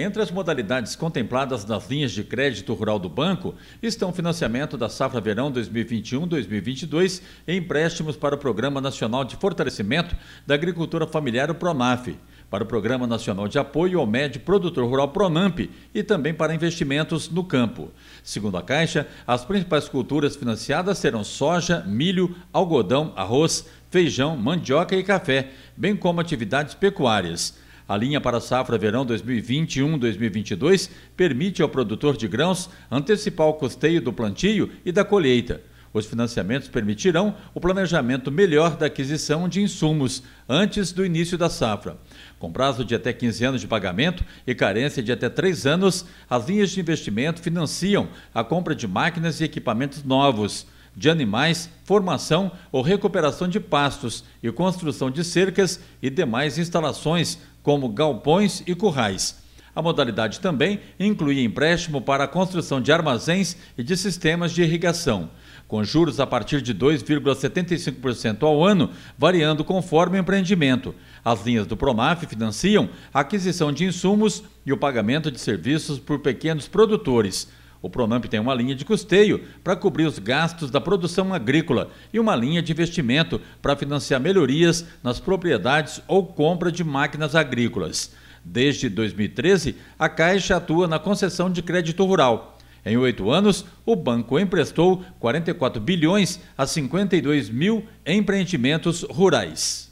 Entre as modalidades contempladas nas linhas de crédito rural do banco estão financiamento da safra verão 2021-2022 e empréstimos para o Programa Nacional de Fortalecimento da Agricultura Familiar, o PRONAF, para o Programa Nacional de Apoio ao Médio Produtor Rural, PRONAMP, e também para investimentos no campo. Segundo a Caixa, as principais culturas financiadas serão soja, milho, algodão, arroz, feijão, mandioca e café, bem como atividades pecuárias. A linha para a safra verão 2021-2022 permite ao produtor de grãos antecipar o custeio do plantio e da colheita. Os financiamentos permitirão o planejamento melhor da aquisição de insumos antes do início da safra. Com prazo de até 15 anos de pagamento e carência de até 3 anos, as linhas de investimento financiam a compra de máquinas e equipamentos novos de animais, formação ou recuperação de pastos e construção de cercas e demais instalações, como galpões e currais. A modalidade também inclui empréstimo para a construção de armazéns e de sistemas de irrigação, com juros a partir de 2,75% ao ano, variando conforme o empreendimento. As linhas do Promaf financiam a aquisição de insumos e o pagamento de serviços por pequenos produtores. O Pronamp tem uma linha de custeio para cobrir os gastos da produção agrícola e uma linha de investimento para financiar melhorias nas propriedades ou compra de máquinas agrícolas. Desde 2013, a Caixa atua na concessão de crédito rural. Em oito anos, o banco emprestou 44 bilhões a 52 mil empreendimentos rurais.